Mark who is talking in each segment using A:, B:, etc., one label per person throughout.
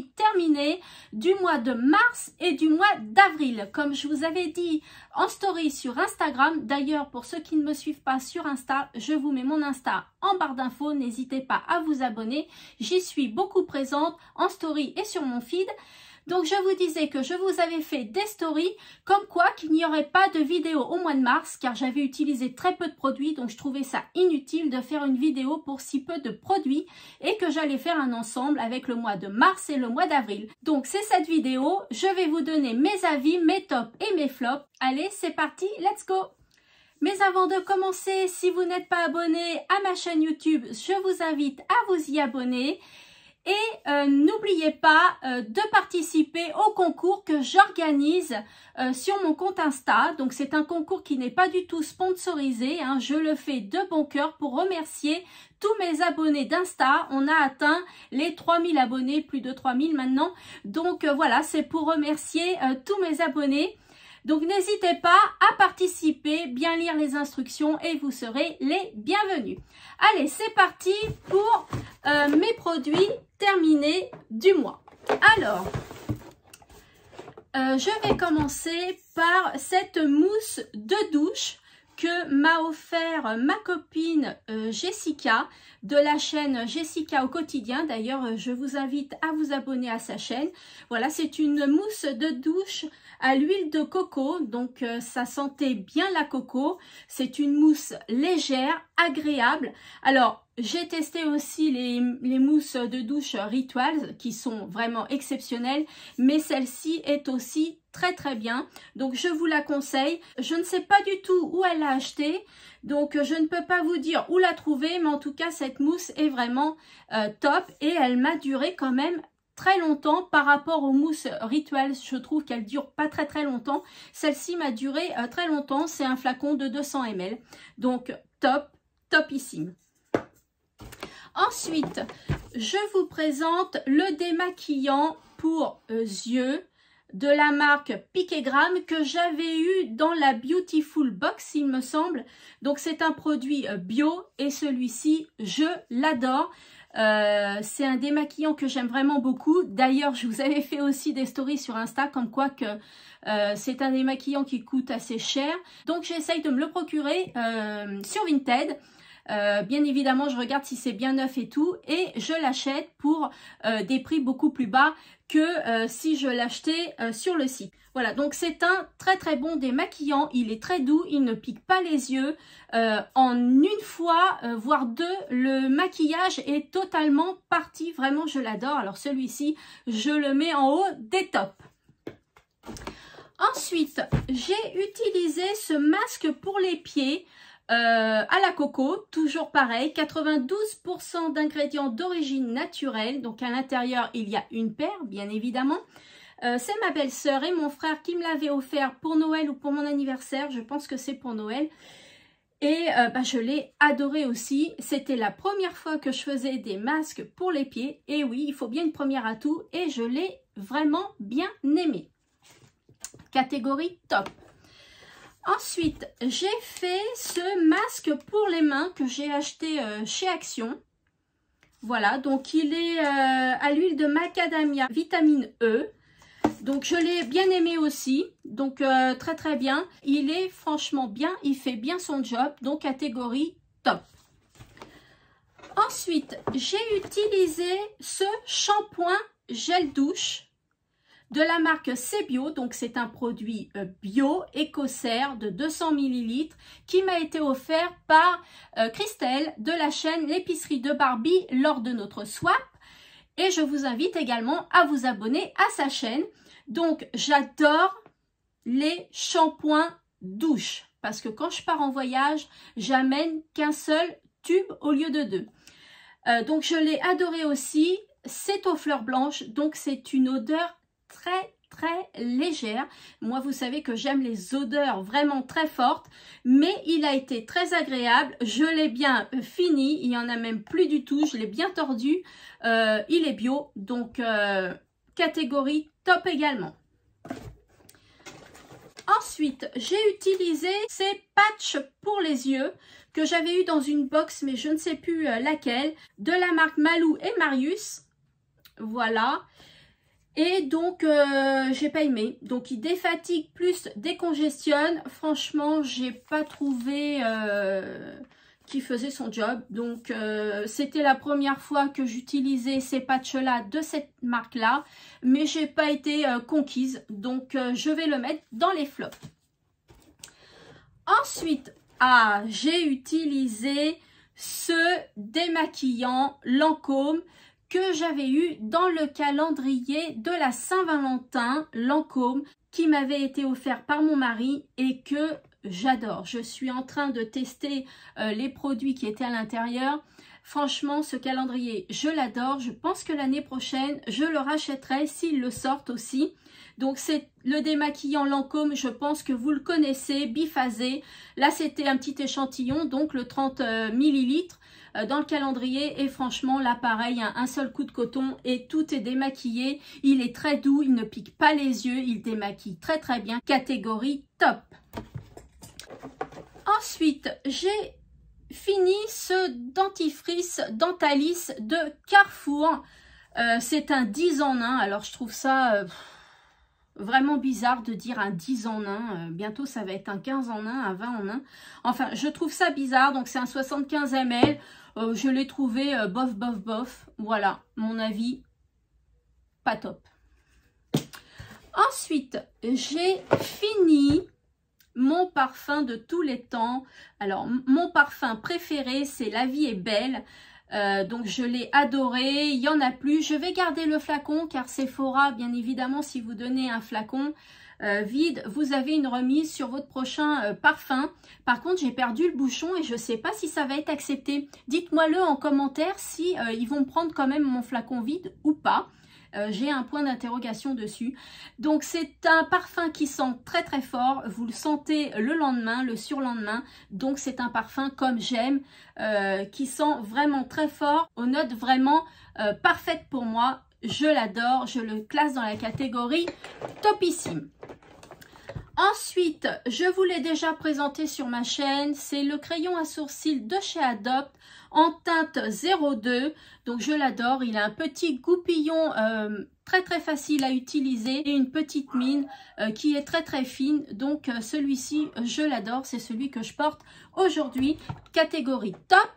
A: terminé du mois de mars et du mois d'avril. Comme je vous avais dit en story sur Instagram, d'ailleurs pour ceux qui ne me suivent pas sur Insta, je vous mets mon Insta en barre d'infos, n'hésitez pas à vous abonner. J'y suis beaucoup présente en story et sur mon feed. Donc, je vous disais que je vous avais fait des stories comme quoi qu'il n'y aurait pas de vidéo au mois de mars car j'avais utilisé très peu de produits. Donc, je trouvais ça inutile de faire une vidéo pour si peu de produits et que j'allais faire un ensemble avec le mois de mars et le mois d'avril. Donc, c'est cette vidéo. Je vais vous donner mes avis, mes tops et mes flops. Allez, c'est parti, let's go mais avant de commencer, si vous n'êtes pas abonné à ma chaîne YouTube, je vous invite à vous y abonner et euh, n'oubliez pas euh, de participer au concours que j'organise euh, sur mon compte Insta. Donc c'est un concours qui n'est pas du tout sponsorisé. Hein. Je le fais de bon cœur pour remercier tous mes abonnés d'Insta. On a atteint les 3000 abonnés, plus de 3000 maintenant. Donc voilà, c'est pour remercier tous mes abonnés. Donc n'hésitez pas à participer, bien lire les instructions et vous serez les bienvenus. Allez, c'est parti pour euh, mes produits terminés du mois. Alors, euh, je vais commencer par cette mousse de douche que m'a offert ma copine euh, Jessica de la chaîne Jessica au quotidien. D'ailleurs, euh, je vous invite à vous abonner à sa chaîne. Voilà, c'est une mousse de douche à l'huile de coco. Donc, euh, ça sentait bien la coco. C'est une mousse légère, agréable. Alors, j'ai testé aussi les, mousses de douche Rituals qui sont vraiment exceptionnelles, mais celle-ci est aussi très très bien. Donc je vous la conseille. Je ne sais pas du tout où elle l'a achetée. Donc je ne peux pas vous dire où la trouver. Mais en tout cas cette mousse est vraiment euh, top. Et elle m'a duré quand même très longtemps par rapport aux mousses rituelles je trouve qu'elle dure pas très très longtemps celle-ci m'a duré euh, très longtemps c'est un flacon de 200 ml donc top topissime ensuite je vous présente le démaquillant pour euh, yeux de la marque Piquegram que j'avais eu dans la Beautiful Box, il me semble. Donc, c'est un produit euh, bio et celui-ci, je l'adore. Euh, c'est un démaquillant que j'aime vraiment beaucoup. D'ailleurs, je vous avais fait aussi des stories sur Insta comme quoi que euh, c'est un démaquillant qui coûte assez cher. Donc, j'essaye de me le procurer sur Vinted. bien évidemment, je regarde si c'est bien neuf et tout et je l'achète pour des prix beaucoup plus bas euh, si je l'achetais euh, sur le site. Voilà, donc c'est un très très bon démaquillant, il est très doux, il ne pique pas les yeux. Euh, en une fois, voire deux, le maquillage est totalement parti, vraiment je l'adore. Alors celui-ci, je le mets en haut des tops. Ensuite, j'ai utilisé ce masque pour les pieds. Euh, à la coco, toujours pareil, 92% d'ingrédients d'origine naturelle. Donc à l'intérieur, il y a une paire, bien évidemment. Euh, c'est ma belle-sœur et mon frère qui me l'avaient offert pour Noël ou pour mon anniversaire. Je pense que c'est pour Noël. Et euh, ben, je l'ai adoré aussi. C'était la première fois que je faisais des masques pour les pieds. Et oui, il faut bien une première à tout. Et je l'ai vraiment bien aimé. Catégorie top. Ensuite, j'ai fait ce masque pour les mains que j'ai acheté euh, chez Action. Voilà, donc il est euh, à l'huile de macadamia, vitamine E. Donc je l'ai bien aimé aussi, donc euh, très très bien. Il est franchement bien, il fait bien son job, donc catégorie top. Ensuite, j'ai utilisé ce shampoing gel douche de la marque Cebio. Donc, c'est un produit euh, bio écossais de 200 ml qui m'a été offert par euh, Christelle de la chaîne L'épicerie de Barbie lors de notre swap. Et je vous invite également à vous abonner à sa chaîne. Donc, j'adore les shampoings douche parce que quand je pars en voyage, j'amène qu'un seul tube au lieu de deux. Euh, donc, je l'ai adoré aussi. C'est aux fleurs blanches, donc c'est une odeur très très légère. Moi, vous savez que j'aime les odeurs vraiment très fortes, mais il a été très agréable. Je l'ai bien fini, il n'y en a même plus du tout, je l'ai bien tordu. Euh, il est bio, donc euh, catégorie top également. Ensuite, j'ai utilisé ces patchs pour les yeux que j'avais eu dans une box, mais je ne sais plus euh, laquelle, de la marque Malou et Marius. Voilà. Et donc, euh, j'ai pas aimé. Donc, il défatigue plus décongestionne. Franchement, j'ai pas trouvé euh, qu'il qui faisait son job. Donc, euh, c'était la première fois que j'utilisais ces patchs-là de cette marque-là. Mais j'ai pas été conquise. Donc, je vais le mettre dans les flops. Ensuite, ah, j'ai utilisé ce démaquillant Lancôme que j'avais eu dans le calendrier de la Saint-Valentin, Lancôme, qui m'avait été offert par mon mari et que j'adore. Je suis en train de tester euh, les produits qui étaient à l'intérieur. Franchement, ce calendrier, je l'adore. Je pense que l'année prochaine, je le rachèterai s'ils le sortent aussi. Donc c'est le démaquillant Lancôme, je pense que vous le connaissez, biphasé. Là c'était un petit échantillon, donc le 30 euh, ml euh, dans le calendrier et franchement là pareil un, seul coup de coton et tout est démaquillé il est très doux, il ne pique pas les yeux il démaquille très très bien, catégorie top ensuite j'ai fini ce dentifrice Dentalis de Carrefour euh, c'est un 10 en 1 alors je trouve ça... Vraiment bizarre de dire un 10 en 1. Euh, bientôt, ça va être un 15 en 1, un 20 en 1. Enfin, je trouve ça bizarre. Donc, c'est un 75 ml. Euh, je l'ai trouvé euh, bof, bof, bof. Voilà, mon avis, pas top. Ensuite, j'ai fini mon parfum de tous les temps. Alors, mon parfum préféré, c'est La vie est belle. Euh, donc je l'ai adoré, il n'y en a plus. Je vais garder le flacon car Sephora, bien évidemment, si vous donnez un flacon euh, vide, vous avez une remise sur votre prochain euh, parfum. Par contre, j'ai perdu le bouchon et je ne sais pas si ça va être accepté. Dites-moi-le en commentaire si ils vont prendre quand même mon flacon vide ou pas. Euh, j'ai un point d'interrogation dessus. Donc c'est un parfum qui sent très très fort. Vous le sentez le lendemain, le surlendemain. Donc c'est un parfum comme j'aime, euh, qui sent vraiment très fort, aux notes vraiment euh, parfaites pour moi. Je l'adore, je le classe dans la catégorie topissime. Ensuite, je vous l'ai déjà présenté sur ma chaîne, c'est le crayon à sourcils de chez Adopt en teinte 02. Donc je l'adore, il a un petit goupillon euh, très très facile à utiliser et une petite mine euh, qui est très très fine. Donc euh, celui-ci, je l'adore, c'est celui que je porte aujourd'hui, catégorie top.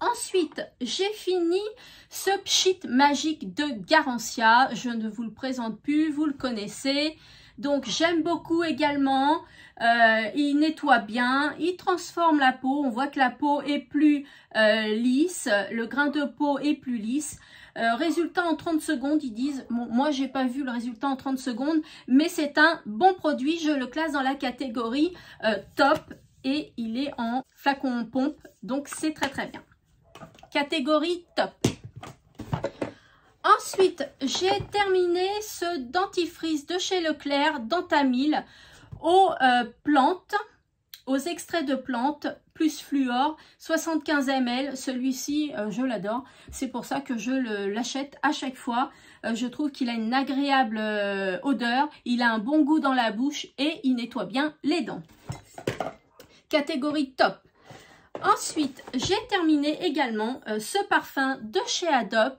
A: Ensuite, j'ai fini ce pchit magique de Garantia. Je ne vous le présente plus, vous le connaissez. Donc j'aime beaucoup également, euh, il nettoie bien, il transforme la peau, on voit que la peau est plus euh, lisse, le grain de peau est plus lisse. Euh, résultat en 30 secondes, ils disent, moi moi j'ai pas vu le résultat en 30 secondes, mais c'est un bon produit, je le classe dans la catégorie top et il est en flacon pompe, donc c'est très très bien. Catégorie top. Ensuite, j'ai terminé ce dentifrice de chez Leclerc Dentamil aux euh, plantes, aux extraits de plantes plus fluor, 75 ml. Celui-ci, euh, je l'adore. C'est pour ça que je l'achète à chaque fois. Euh, je trouve qu'il a une agréable odeur. Il a un bon goût dans la bouche et il nettoie bien les dents. Catégorie top. Ensuite, j'ai terminé également ce parfum de chez Adopt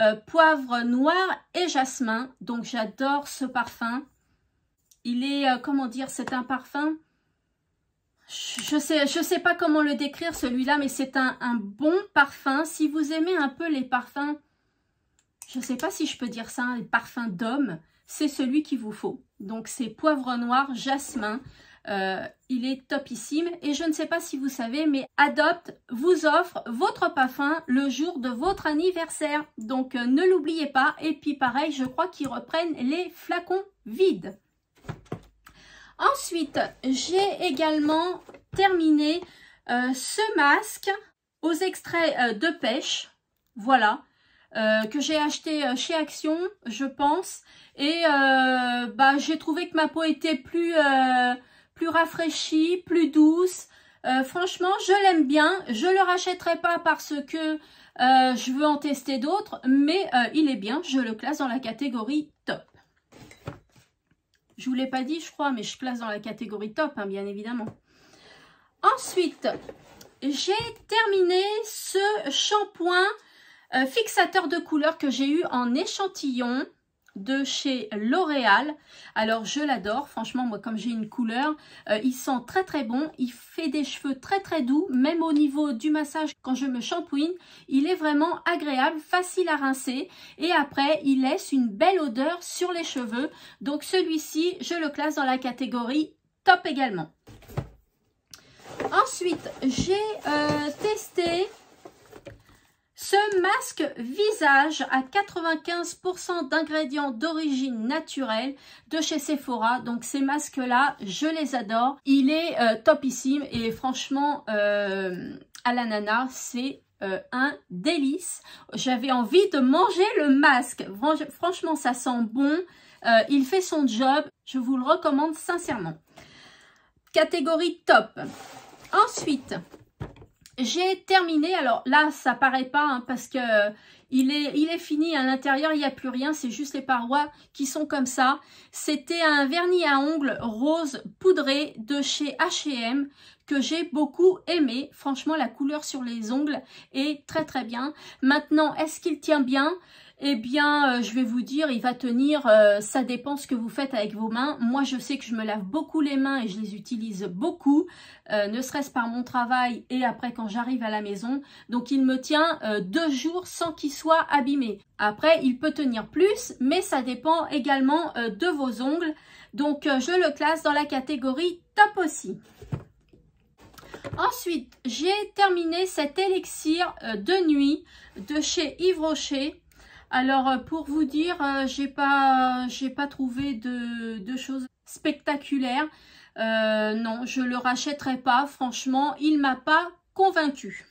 A: euh, poivre noir et jasmin. Donc j'adore ce parfum. Il est, euh, comment dire, c'est un parfum. Je sais, je sais pas comment le décrire celui-là, mais c'est un, un, bon parfum. Si vous aimez un peu les parfums, je sais pas si je peux dire ça, hein, les parfums d'homme, c'est celui qu'il vous faut. Donc c'est poivre noir, jasmin. Euh, il est topissime et je ne sais pas si vous savez, mais Adopt vous offre votre parfum le jour de votre anniversaire. Donc euh, ne l'oubliez pas. Et puis pareil, je crois qu'ils reprennent les flacons vides. Ensuite, j'ai également terminé euh, ce masque aux extraits de pêche. Voilà. que j'ai acheté chez Action, je pense. Et bah, j'ai trouvé que ma peau était plus, plus plus douce. Euh, franchement, je l'aime bien. Je le rachèterai pas parce que euh, je veux en tester d'autres, mais euh, il est bien. Je le classe dans la catégorie top. Je vous l'ai pas dit, je crois, mais je classe dans la catégorie top, hein, bien évidemment. Ensuite, j'ai terminé ce shampoing fixateur de couleur que j'ai eu en échantillon de chez L'Oréal. Alors, je l'adore. Franchement, moi, comme j'ai une couleur, euh, il sent très, très bon. Il fait des cheveux très, très doux. Même au niveau du massage, quand je me shampooine, il est vraiment agréable, facile à rincer. Et après, il laisse une belle odeur sur les cheveux. Donc, celui-ci, je le classe dans la catégorie top également. Ensuite, j'ai euh, testé ce masque visage à 95% d'ingrédients d'origine naturelle de chez Sephora. Donc ces masques-là, je les adore. Il est euh, topissime et franchement, euh, à l'ananas, c'est euh, un délice. J'avais envie de manger le masque. Franchement, ça sent bon. il fait son job. Je vous le recommande sincèrement. Catégorie top. Ensuite, j'ai terminé, alors là ça paraît pas hein, parce que euh, il, est, il est fini, à l'intérieur il n'y a plus rien, c'est juste les parois qui sont comme ça. C'était un vernis à ongles rose poudré de chez H&M que j'ai beaucoup aimé. Franchement, la couleur sur les ongles est très très bien. Maintenant, est-ce qu'il tient bien eh bien, euh, je vais vous dire, il va tenir, euh, ça dépend ce que vous faites avec vos mains. Moi, je sais que je me lave beaucoup les mains et je les utilise beaucoup, euh, ne serait-ce par mon travail et après quand j'arrive à la maison. Donc, il me tient deux jours sans qu'il soit abîmé. Après, il peut tenir plus, mais ça dépend également de vos ongles. Donc, je le classe dans la catégorie top aussi. Ensuite, j'ai terminé cet élixir euh, de nuit de chez Yves Rocher. Alors, euh, pour vous dire, euh, je pas, pas trouvé de, choses spectaculaires. non, je le rachèterai pas. Franchement, il m'a pas convaincu.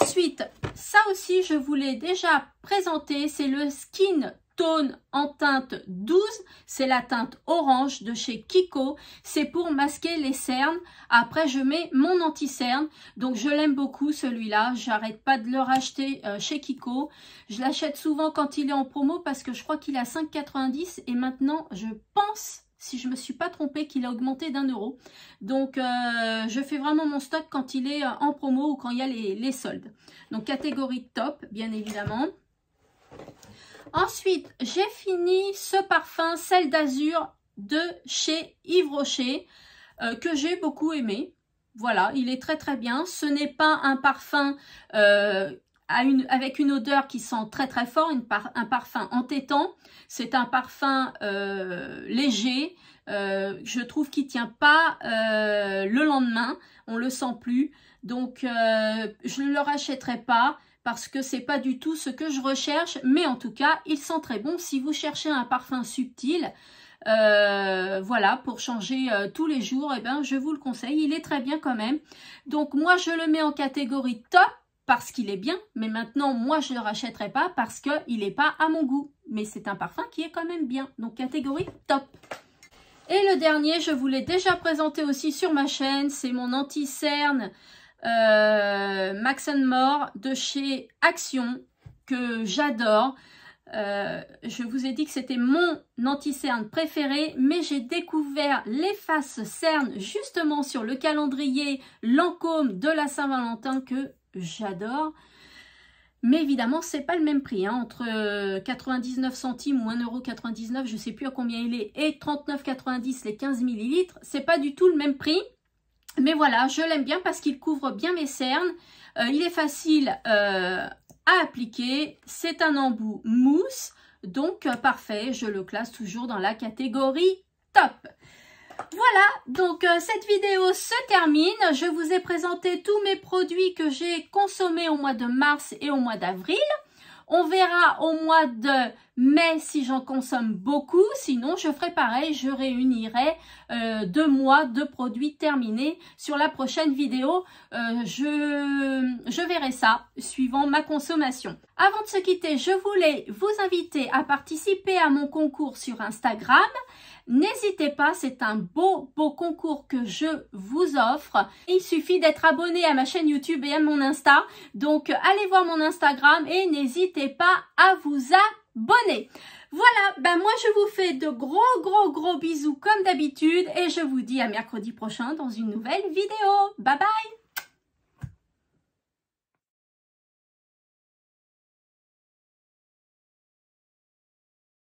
A: Ensuite, ça aussi, je vous l'ai déjà présenté. C'est le skin tone en teinte 12, c'est la teinte orange de chez Kiko, c'est pour masquer les cernes, après je mets mon anti-cerne, donc je l'aime beaucoup celui-là, j'arrête pas de le racheter euh, chez Kiko, je l'achète souvent quand il est en promo parce que je crois qu'il a 5,90 et maintenant je pense si je me suis pas trompée, qu'il a augmenté d'un euro. Donc, euh, je fais vraiment mon stock quand il est euh, en promo ou quand il y a les, les soldes. Donc, catégorie top, bien évidemment. Ensuite, j'ai fini ce parfum Celle d'Azur de chez Yves Rocher euh, que j'ai beaucoup aimé. Voilà, il est très très bien. Ce n'est pas un parfum euh, avec une odeur qui sent très très fort, un parfum entêtant. C'est un parfum euh, léger. je trouve qu'il tient pas le lendemain. On le sent plus. Donc, je ne le rachèterai pas parce que c'est pas du tout ce que je recherche, mais en tout cas, il sent très bon. Si vous cherchez un parfum subtil, euh, voilà, pour changer euh, tous les jours, et eh ben, je vous le conseille, il est très bien quand même. Donc moi, je le mets en catégorie top parce qu'il est bien, mais maintenant, moi, je ne le rachèterai pas parce qu'il n'est pas à mon goût. Mais c'est un parfum qui est quand même bien, donc catégorie top. Et le dernier, je vous l'ai déjà présenté aussi sur ma chaîne, c'est mon anti-cerne euh, Max and More de chez Action que j'adore. Euh, je vous ai dit que c'était mon anti-cerne préféré, mais j'ai découvert l'efface cerne justement sur le calendrier Lancôme de la Saint-Valentin que j'adore. Mais évidemment, c'est pas le même prix. Hein. entre 99 euh, centimes ou 1,99€, je sais plus à combien il est, et 39,90 les 15 millilitres, c'est pas du tout le même prix. Mais voilà, je l'aime bien parce qu'il couvre bien mes cernes. Euh, il est facile euh, à appliquer. C'est un embout mousse. Donc, euh, parfait, je le classe toujours dans la catégorie top. Voilà, donc cette vidéo se termine. Je vous ai présenté tous mes produits que j'ai consommés au mois de mars et au mois d'avril. On verra au mois de mais si j'en consomme beaucoup, sinon je ferai pareil, je réunirai euh, deux mois de produits terminés sur la prochaine vidéo. Euh, je, je verrai ça suivant ma consommation. Avant de se quitter, je voulais vous inviter à participer à mon concours sur Instagram. N'hésitez pas, c'est un beau, beau concours que je vous offre. Il suffit d'être abonné à ma chaîne YouTube et à mon Insta. Donc, allez voir mon Instagram et n'hésitez pas à vous abonner bonnet. Voilà, ben moi je vous fais de gros gros gros bisous comme d'habitude et je vous dis à mercredi prochain dans une nouvelle vidéo. Bye bye